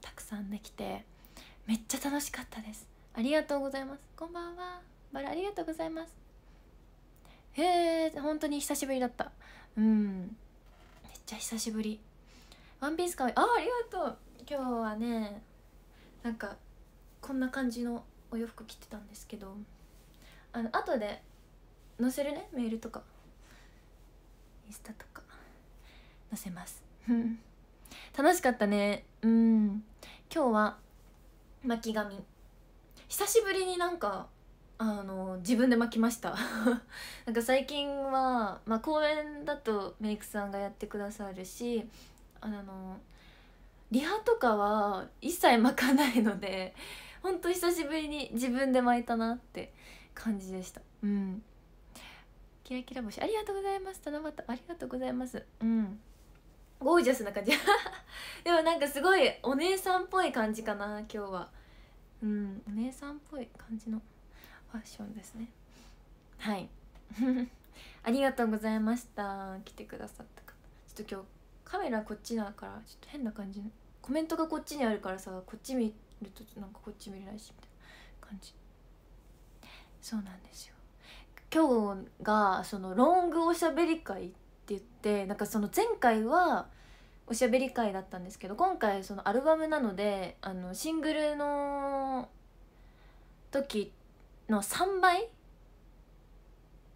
たくさんできてめっちゃ楽しかったですありがとうございますこんばんはバラありがとうございますへえ本当に久しぶりだったうんめっちゃ久しぶりワンピースかわいいあありがとう今日はねなんかこんな感じのお洋服着てたんですけどあの後で載せるねメールとかインスタとか載せます楽しかったねうん今日は巻き髪久しぶりになんかあの自分で巻きました なんか最近は、まあ、公演だとメイクさんがやってくださるしあのリハとかは一切巻かないのでほんと久しぶりに自分で巻いたなって感じでしたうんキラキラ星ありがとうございます七夕ありがとうございますうんゴージャスな感じ でもなんかすごいお姉さんっぽい感じかな今日はうんお姉さんっぽい感じのファッションですねはい ありがとうございました来てくださった方ちょっと今日カメラこっちだからちょっと変な感じコメントがこっちにあるからさこっち見るとなんかこっち見れないしみたいな感じそうなんですよ今日がそのロングおしゃべり会ってってなんかその前回はおしゃべり会だったんですけど今回そのアルバムなのであのシングルの時の3倍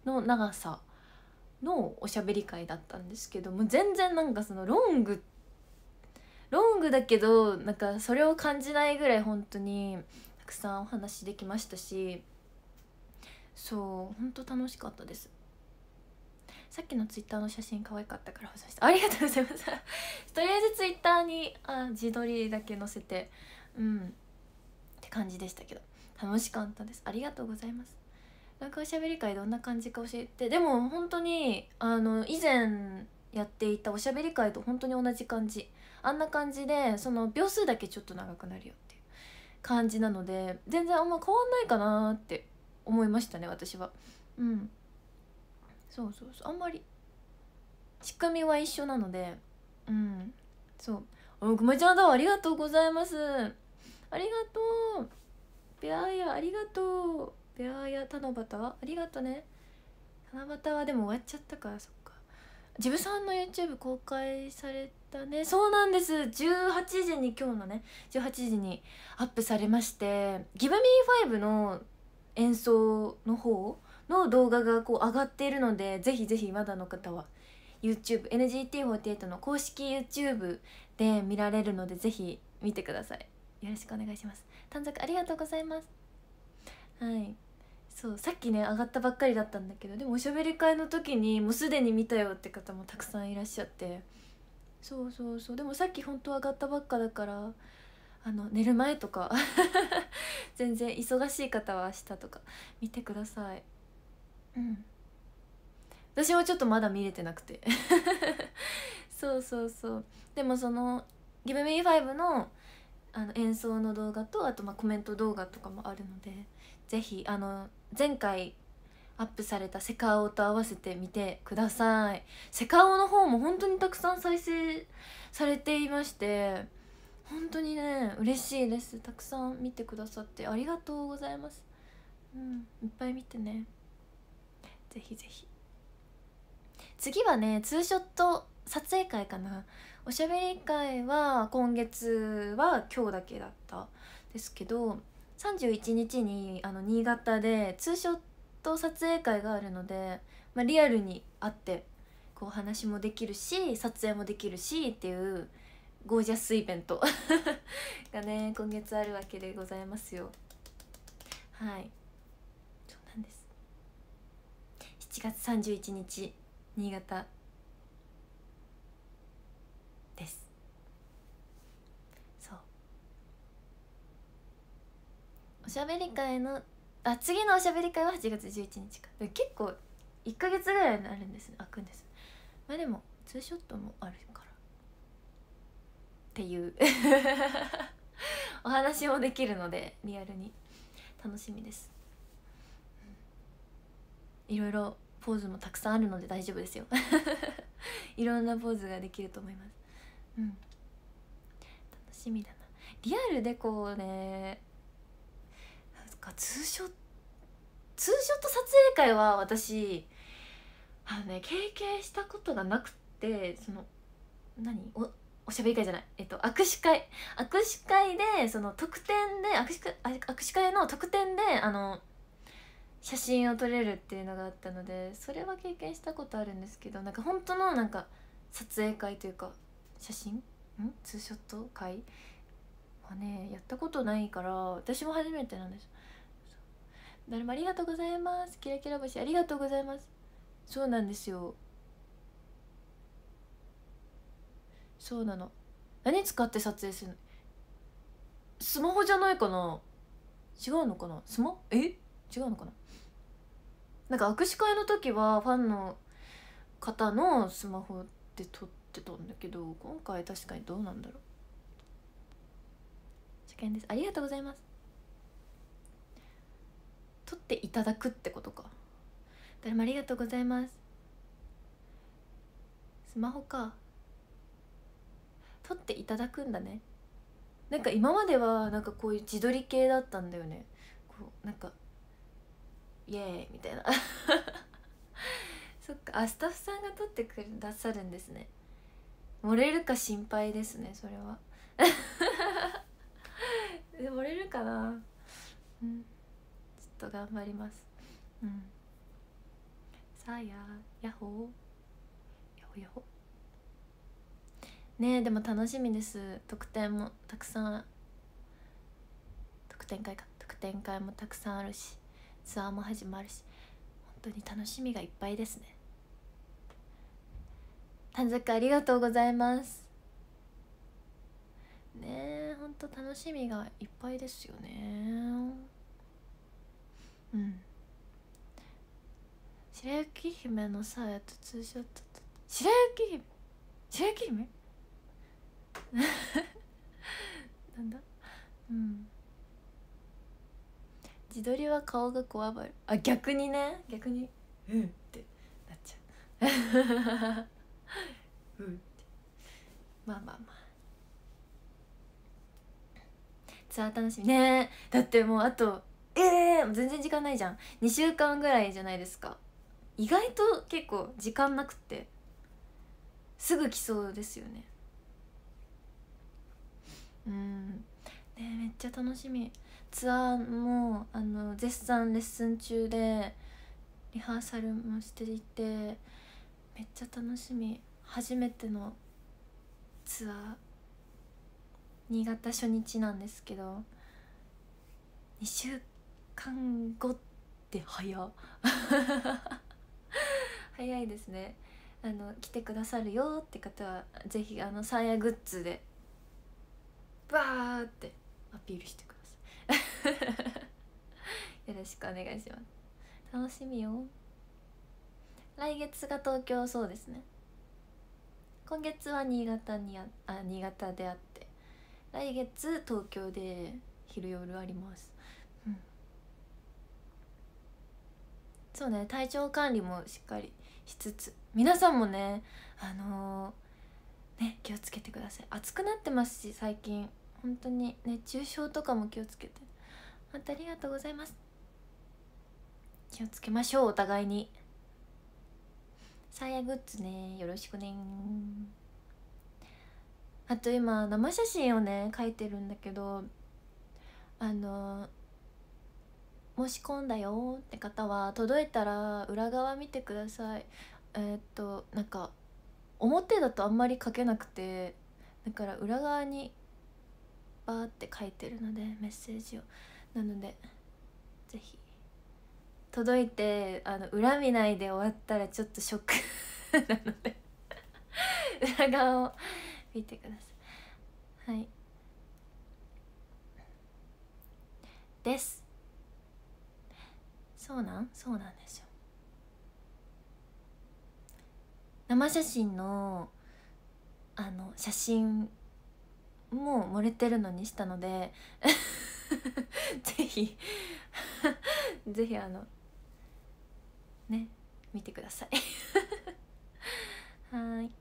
の長さのおしゃべり会だったんですけども全然なんかそのロングロングだけどなんかそれを感じないぐらい本当にたくさんお話できましたしそう本当楽しかったですさっきのツイッターの写真可愛かったから保存してありがとうございます とりあえずツイッターにあ自撮りだけ載せてうんって感じでしたけど楽しかったですありがとうございますなんかおしゃべり会どんな感じか教えてでも本当にあの以前やっていたおしゃべり会と本当に同じ感じあんな感じでその秒数だけちょっと長くなるよっていう感じなので全然あんま変わんないかなって思いましたね私はうんそうそうそうあんまり仕組みは一緒なのでうんそうおくまちゃんだありがとうございますありがとうペアやありがとうペアや七夕ありがとね七夕はでも終わっちゃったからそっかジブさんの YouTube 公開されたねそうなんです18時に今日のね18時にアップされましてギブミー5の演奏の方の動画がこう上がっているのでぜひぜひまだの方は YouTubeNGT48 の公式 YouTube で見られるのでぜひ見てくださいよろしくお願いします短冊ありがとうございますはいそうさっきね上がったばっかりだったんだけどでもおしゃべり会の時にもうすでに見たよって方もたくさんいらっしゃってそうそうそうでもさっき本当上がったばっかだからあの寝る前とか 全然忙しい方は明日とか見てくださいうん私もちょっとまだ見れてなくて そうそうそうでもその「GiveMe5 の」あの演奏の動画とあとまコメント動画とかもあるので是非あの前回アップされたセカオと合わせてみてくださいセカオの方も本当にたくさん再生されていまして本当にね嬉しいですたくさん見てくださってありがとうございますうんいっぱい見てねぜひぜひ次はねツーショット撮影会かなおしゃべり会は今月は今日だけだったですけど31日にあの新潟でツーショット撮影会があるので、まあ、リアルに会ってこう話もできるし撮影もできるしっていうゴージャスイベント がね今月あるわけでございますよはい7月31日新潟ですそうおしゃべり会のあ次のおしゃべり会は8月11日か結構1か月ぐらいになるんです開くんですまあでもツーショットもあるからっていう お話もできるのでリアルに楽しみですいろいろポーズもたくさんあるので大丈夫ですよ いろんなポーズができると思いますうん楽しみだなリアルでこうねなんかツーショットツーショット撮影会は私あのね経験したことがなくてその何おおしゃべり会じゃない、えっと、握手会握手会でその特典で握手会握手会の特典であの写真を撮れるっていうのがあったのでそれは経験したことあるんですけどなんか本当のなんか撮影会というか写真んツーショット会はねやったことないから私も初めてなんです誰もありがとうございますキラキラ星ありがとうございますそうなんですよそうなの何使って撮影するのスマホじゃないかな違うのかなスマえ違うのかななんか握手会の時はファンの方のスマホで撮ってたんだけど今回確かにどうなんだろう初見ですありがとうございます撮っていただくってことか誰もありがとうございますスマホか撮っていただくんだねなんか今まではなんかこういう自撮り系だったんだよねこうなんかイエーイみたいな そっかあスタッフさんが撮ってくださるんですね漏れるか心配ですねそれは 漏れるかなうんちょっと頑張りますうんさあややほーやほやほねえでも楽しみです特典もたくさん特典会か特典会もたくさんあるしツアーも始まるし本当に楽しみがいっぱいですね短冊ありがとうございますねえほん楽しみがいっぱいですよねうん白雪姫のさやと通ーショット白雪姫白雪姫なんだうん自撮りは顔がこわばるあ逆にね逆にうんってなっちゃう うんってまあまあまあツアー楽しみねだってもうあとええー、全然時間ないじゃん2週間ぐらいじゃないですか意外と結構時間なくってすぐ来そうですよねうんねめっちゃ楽しみツアーもあの絶賛レッスン中でリハーサルもしていてめっちゃ楽しみ初めてのツアー新潟初日なんですけど2週間後って早 早いですねあの来てくださるよって方は是非あのサーヤグッズでバーってアピールしてください よろしくお願いします楽しみよ来月が東京そうですね今月は新潟にああ新潟であって来月東京で昼夜あります、うん、そうね体調管理もしっかりしつつ皆さんもねあのー、ね気をつけてください暑くなってますし最近本当に熱中症とかも気をつけて本当ありがとうございます気をつけましょうお互いにサイヤグッズねよろしくねあと今生写真をね描いてるんだけどあの申し込んだよって方は届いたら裏側見てくださいえー、っとなんか表だとあんまり書けなくてだから裏側にバーって書いてるのでメッセージをなのでぜひ届いてあの恨みないで終わったらちょっとショック なので裏側を見てくださいはいですそうなんそうなんですよ生写真のあの写真も漏れてるのにしたので ぜひ ぜひあのね見てください はい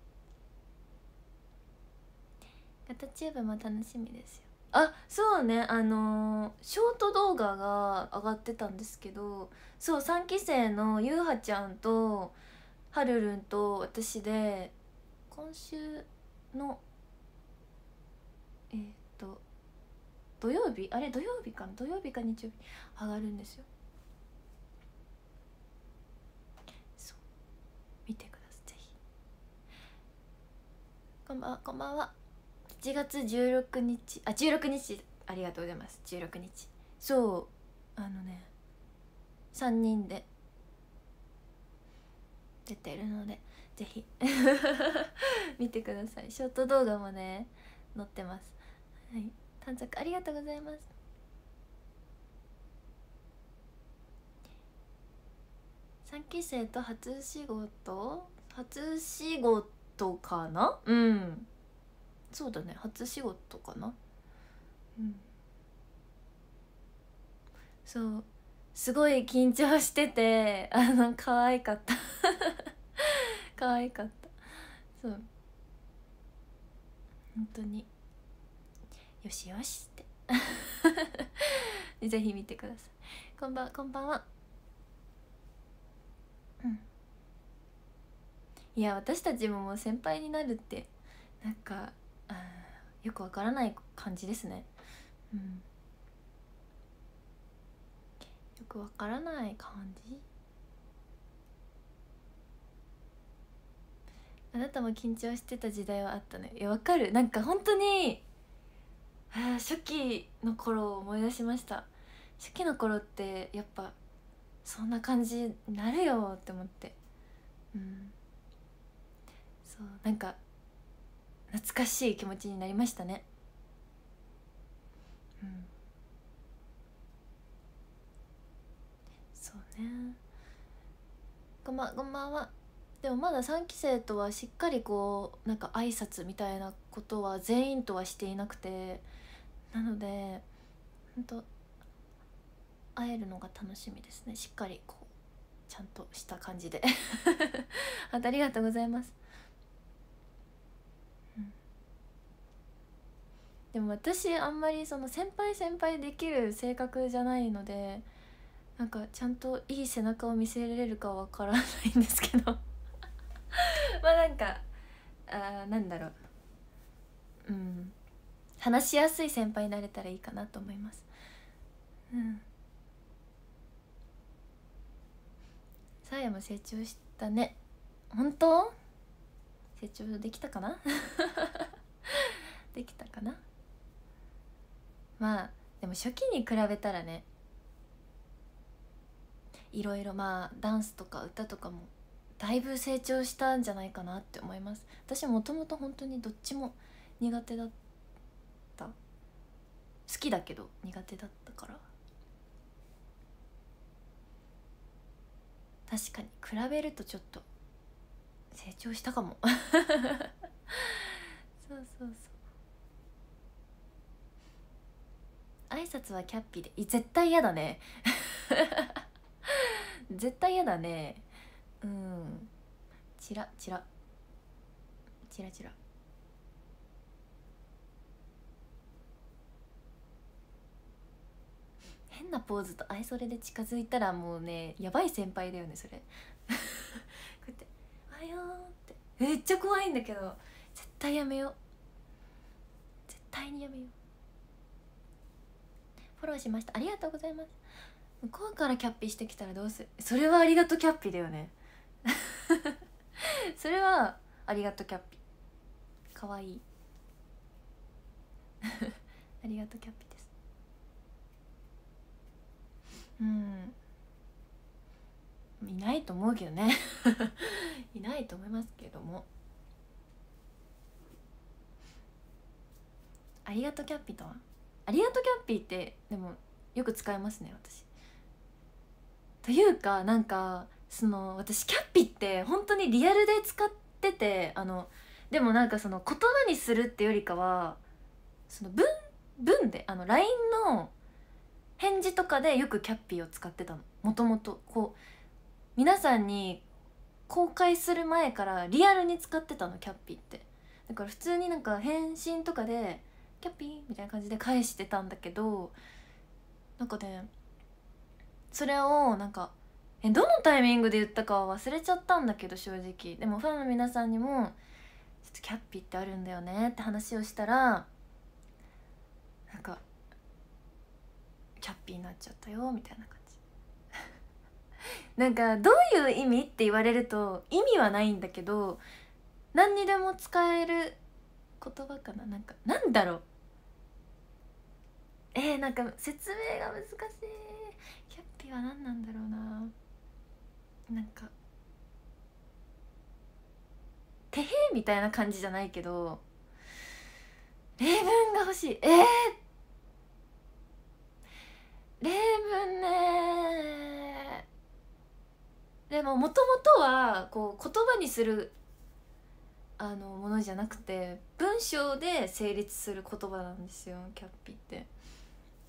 ガタチューブも楽しみですよあそうねあのー、ショート動画が上がってたんですけどそう3期生のゆうはちゃんとはるるんと私で今週のえー、土曜日あれ土曜日か土曜日か日曜日上がるんですよそう見てくださいぜひこんばんはこんばんは7月16日あ16日ありがとうございます16日そうあのね3人で出てるのでぜひ 見てくださいショート動画もね載ってますはい短冊ありがとうございます3期生と初仕事初仕事かなうんそうだね初仕事かなうんそうすごい緊張しててあの可愛かった 可愛かったそう本当によしよしって ぜひ見てくださいこんばんこんばんはうんいや私たちももう先輩になるってなんかよくわからない感じですねうんよくわからない感じあなたも緊張してた時代はあったねいやわかるなんか本当に初期の頃を思い出しました初期の頃ってやっぱそんな感じになるよって思ってうんそうなんか懐かしい気持ちになりましたねうんそうねはでもまだ3期生とはしっかりこうなんか挨拶みたいなことは全員とはしていなくてなので本当会えるのが楽しみですねしっかりこうちゃんとした感じで ありがとうございます、でも私あんまりその先輩先輩できる性格じゃないのでなんかちゃんといい背中を見せられるかわからないんですけど まあなんかあなんだろううん話しやすい先輩になれたらいいかなと思いますうんさやも成長したね本当成長できたかな できたかなまあでも初期に比べたらねいろいろまあダンスとか歌とかもだいぶ成長したんじゃないかなって思います私もともと本当にどっちも苦手だっ好きだけど苦手だったから確かに比べるとちょっと成長したかも そうそうそう挨拶はキャッピーで絶対嫌だね 絶対嫌だねうんチラチラチラチラ変なポーズと愛それで近づいたらもうねやばい先輩だよねそれ こうやって「おはよう」ってめっちゃ怖いんだけど絶対やめよう絶対にやめようフォローしましたありがとうございます向こうからキャッピーしてきたらどうするそれはありがとうキャッピーだよね それはありがとうキャッピかわいい ありがとうキャッピーですうんいないと思うけどね いないと思いますけどもありがとうキャッピーとはありがとうキャッピーってでもよく使いますね私というかなんかその私キャッピーって本当にリアルで使っててあのでもなんかその言葉にするってよりかはその文文であの LINE の返事とかでよくキャッピーを使ってたのもともとこう皆さんに公開する前からリアルに使ってたのキャッピーってだから普通になんか返信とかで「キャッピー」みたいな感じで返してたんだけどなんかねそれをなんかえどのタイミングで言ったかは忘れちゃったんだけど正直でもファンの皆さんにも「ちょっとキャッピーってあるんだよね」って話をしたらなんか「キャッピーになっちゃったよみたいな感じ なんかどういう意味って言われると意味はないんだけど何にでも使える言葉かななんかなんだろうえー、なんか説明が難しいキャッピーは何なんだろうななんか「てへ」みたいな感じじゃないけど例文が欲しいえー、例文ねでももともとはこう言葉にするあのものじゃなくて文章で成立する言葉なんですよキャッピーって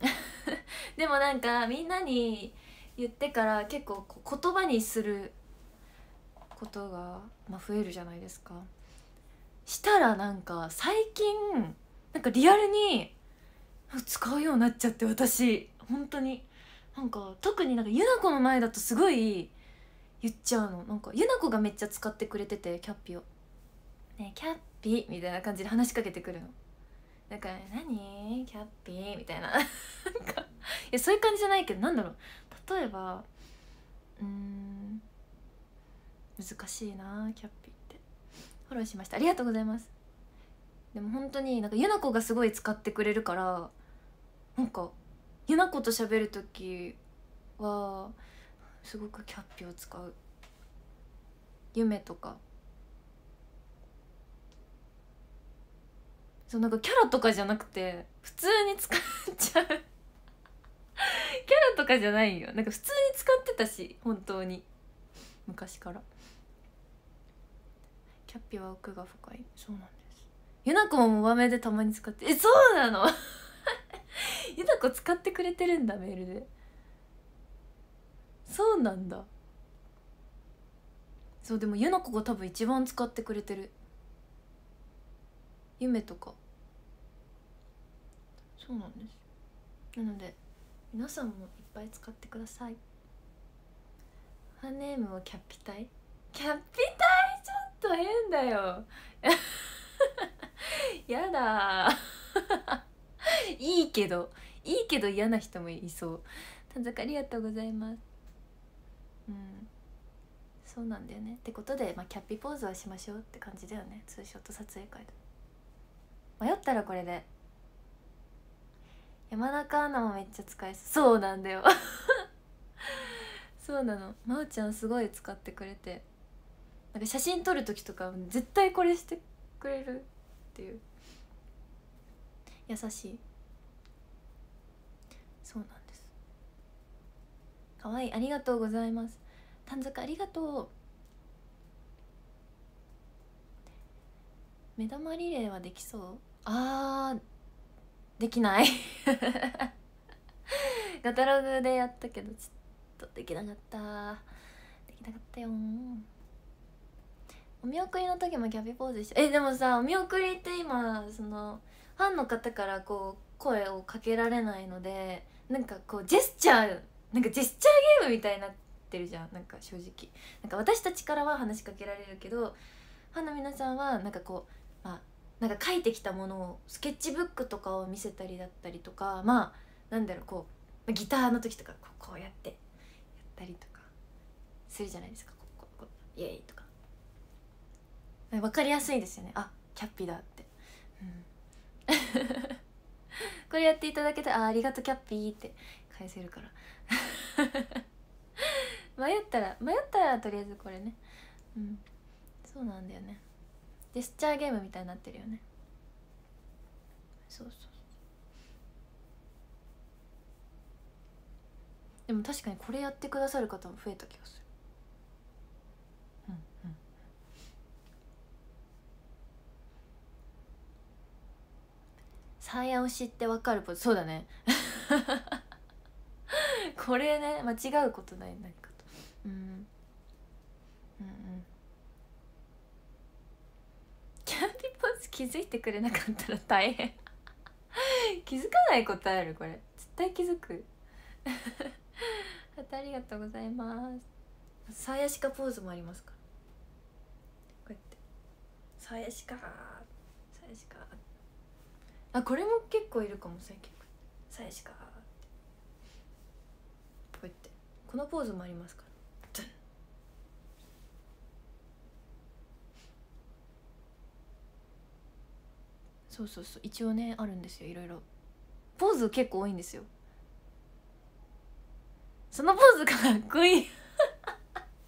でもなんかみんなに言ってから結構言葉にすることが、まあ、増えるじゃないですかしたらなんか最近なんかリアルに使うようになっちゃって私本当になんか特になんかユナコの前だとすごい言っちゃうのなんかユナコがめっちゃ使ってくれててキャッピを「ねえキャッピ」みたいな感じで話しかけてくるのだから、何キャッピ」みたいななんかいやそういう感じじゃないけどなんだろう例えばうん難しいなキャッピってフォローしましたありがとうございますでも本当になんかユナコがすごい使ってくれるからなんかゆなこと喋る時はすごくキャッピを使う夢とかそうなんかキャラとかじゃなくて普通に使っちゃうキャラとかじゃないよなんか普通に使ってたし本当に昔からキャッピは奥が深いそうなんですゆなこもモバメでたまに使ってえそうなのゆなこ使ってくれてるんだメールでそうなんだそうでもゆなこが多分一番使ってくれてる夢とかそうなんですなので皆さんもいっぱい使ってくださいファンネームはキャピタイキャピタイちょっと変だよ やだ いいけどいいけど嫌な人もいそう短冊ありがとうございますうんそうなんだよねってことで、まあ、キャッピポーズはしましょうって感じだよねツーショット撮影会で迷ったらこれで山中アナもめっちゃ使えそうなんだよ そうなのまおちゃんすごい使ってくれてなんか写真撮る時とか絶対これしてくれるっていう優しいそうなんですかわいいありがとうございます短冊ありがとう目玉リレーはできそうあーできない ガタログでやったけどちょっとできなかったできなかったよお見送りの時もキャビポーズしてえでもさお見送りって今そのファンの方からこう声をかけられないのでなんかこうジェスチャーなんかジェスチャーゲームみたいになってるじゃんなんか正直なんか私たちからは話しかけられるけどファンの皆さんはなんかこうまあなんか書いてきたものをスケッチブックとかを見せたりだったりとかまあなんだろうこうギターの時とかこうやってやったりとかするじゃないですかこうこうこうイエイとか分かりやすいですよねあキャッピーだって、うん、これやっていただけたら「ありがとうキャッピー」って返せるから 迷ったら迷ったらとりあえずこれねうんそうなんだよねジェスチャーゲームみたいになってるよねそうそうでも確かにこれやってくださる方も増えた気がする早押しってわかるポーズそうだね これね間違うことない何かと、うん、うんうんキャンディーポーズ気づいてくれなかったら大変 気づかないことあるこれ絶対気づく ありがとうございますさやしかポーズもありますからこうやってさやしかさやしかってあこれも結構いるかも最近さえしかこうやってこのポーズもありますからそうそうそう一応ねあるんですよいろいろポーズ結構多いんですよそのポーズかっこいい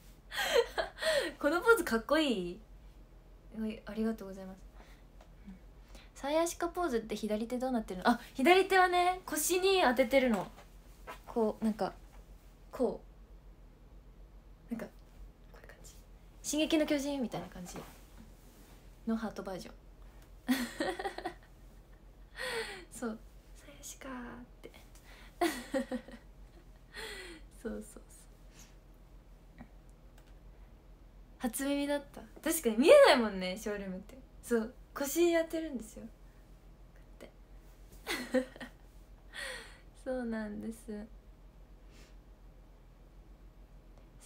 このポーズかっこいいありがとうございます最足かポーズって左手どうなってるのあ左手はね腰に当ててるのこうなんかこうなんかこういう感じ「進撃の巨人」みたいな感じのハートバージョン そう「最足か」って そうそうそう初耳だった確かに見えないもんねショールームってそう腰当てるんですよ そうなんです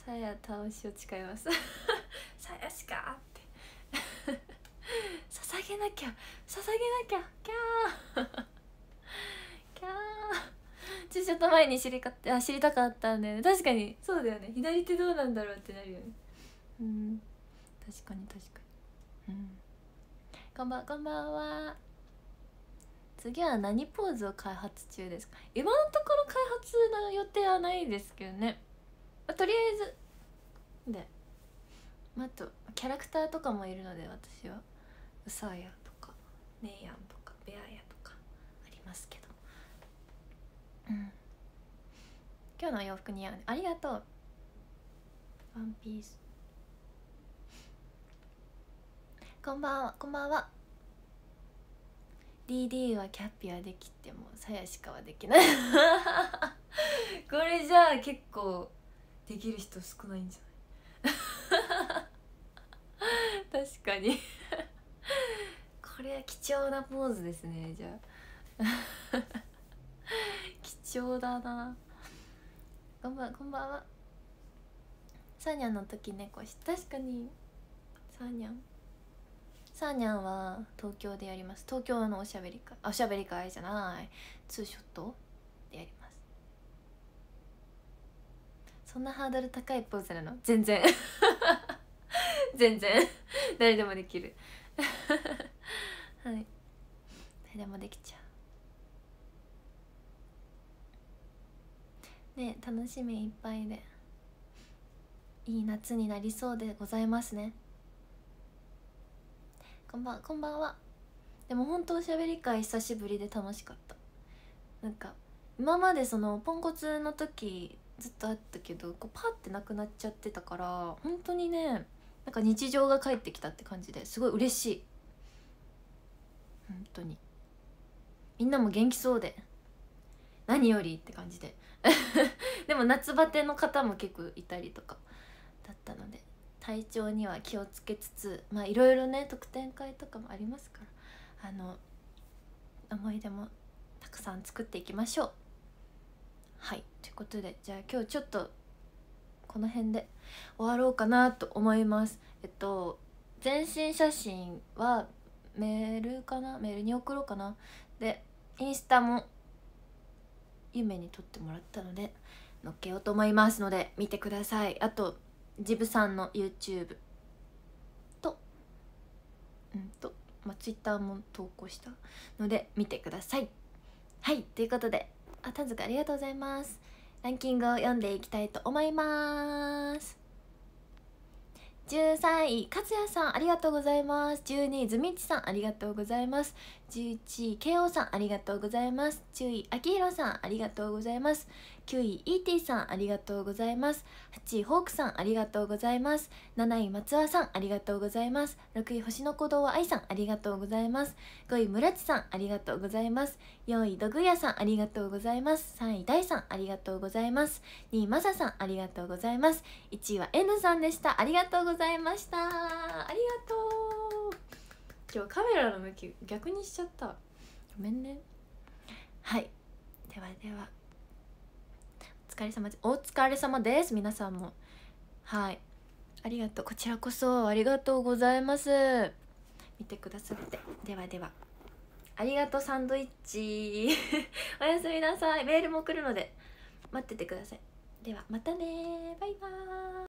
さや倒しを誓います さやしかって 捧げなきゃ捧げなきゃきゃーキャーちょっと前に知りかあ知りたかったんだよね確かにそうだよね左手どうなんだろうってなるよねうん確かに確かにうんこんばんこんばんは次は何ポーズを開発中ですか今のところ開発の予定はないですけどね、あ、とりあえずで、まあ、あとキャラクターとかもいるので私は「うさや」とか「ねイやん」とか「べあや」とかありますけどうん今日の洋服似合うねありがとうワンピースこんばんはこんばんは DD はキャッピはできてもさやしかはできない これじゃあ結構できる人少ないんじゃない 確かにこれは貴重なポーズですねじゃあ 貴重だなこんばんこんばんはサーニャンの時猫し確かにサーニャンサあにゃんは東京でやります東京のおしゃべり会おしゃべり会じゃないツーショットでやりますそんなハードル高いポーズなの全然 全然誰でもできる はい誰でもできちゃうね楽しみいっぱいでいい夏になりそうでございますねこんばんこんばんはでも本当おしゃべり会久しぶりで楽しかったなんか今までそのポンコツの時ずっとあったけどこうパッてなくなっちゃってたから本当にねなんか日常が帰ってきたって感じですごい嬉しい本当にみんなも元気そうで何よりって感じで でも夏バテの方も結構いたりとかだったので体調には気をつけつつまあいろいろね特典会とかもありますからあの思い出もたくさん作っていきましょうはいということでじゃあ今日ちょっとこの辺で終わろうかなと思いますえっと全身写真はメールかなメールに送ろうかなでインスタも夢に撮ってもらったので載っけようと思いますので見てくださいあとジブさんの YouTube とうんと、まあ、Twitter も投稿したので見てくださいはいということであたんずくありがとうございますランキングを読んでいきたいと思います13位勝也さんありがとうございます12位ズミッチさんありがとうございます11位 KO さんありがとうございます10位あきひろさんありがとうございます9位イーティーさんありがとうございます8位ホークさんありがとうございます7位松尾さんありがとうございます6位星の鼓動は愛さんありがとうございます5位村地さんありがとうございます4位ドグヤさんありがとうございます3位大さんありがとうございます2位マサさんありがとうございます1位は N さんでしたありがとうございましたありがとう今日カメラの向き逆にしちゃったごめんねはいではでは疲れ様ですお疲れ様です皆さんもはいありがとうこちらこそありがとうございます見てくださってではではありがとうサンドイッチ おやすみなさいメールも来るので待っててくださいではまたねバイバーイ